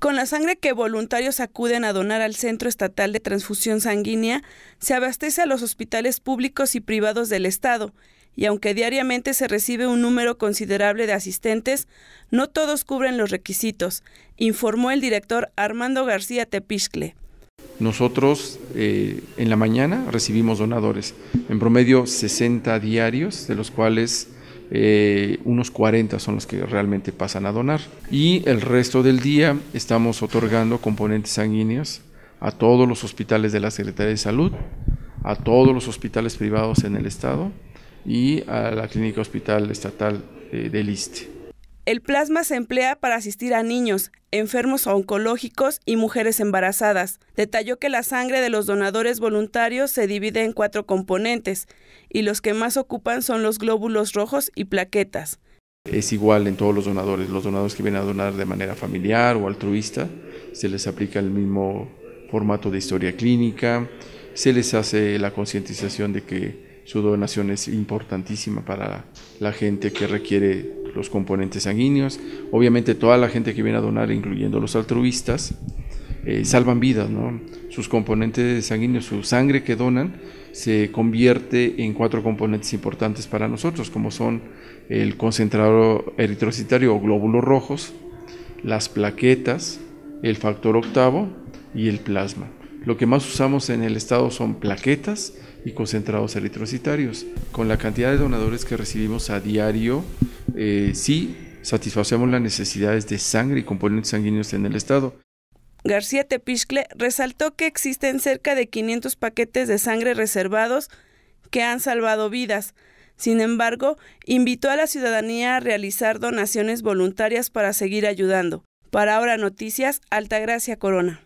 Con la sangre que voluntarios acuden a donar al Centro Estatal de Transfusión Sanguínea, se abastece a los hospitales públicos y privados del Estado, y aunque diariamente se recibe un número considerable de asistentes, no todos cubren los requisitos, informó el director Armando García tepiscle Nosotros eh, en la mañana recibimos donadores, en promedio 60 diarios, de los cuales eh, unos 40 son los que realmente pasan a donar. Y el resto del día estamos otorgando componentes sanguíneos a todos los hospitales de la Secretaría de Salud, a todos los hospitales privados en el Estado y a la Clínica Hospital Estatal de eh, del el plasma se emplea para asistir a niños, enfermos oncológicos y mujeres embarazadas. Detalló que la sangre de los donadores voluntarios se divide en cuatro componentes y los que más ocupan son los glóbulos rojos y plaquetas. Es igual en todos los donadores. Los donadores que vienen a donar de manera familiar o altruista, se les aplica el mismo formato de historia clínica, se les hace la concientización de que su donación es importantísima para la gente que requiere los componentes sanguíneos, obviamente toda la gente que viene a donar, incluyendo los altruistas, eh, salvan vidas, Sus componentes sanguíneos, su sangre que donan, se convierte en cuatro componentes importantes para nosotros, como son el concentrado eritrocitario o glóbulos rojos, las plaquetas, el factor octavo y el plasma. Lo que más usamos en el estado son plaquetas y concentrados eritrocitarios. Con la cantidad de donadores que recibimos a diario, eh, sí satisfacemos las necesidades de sangre y componentes sanguíneos en el Estado. García Tepichle resaltó que existen cerca de 500 paquetes de sangre reservados que han salvado vidas. Sin embargo, invitó a la ciudadanía a realizar donaciones voluntarias para seguir ayudando. Para ahora noticias, Altagracia Corona.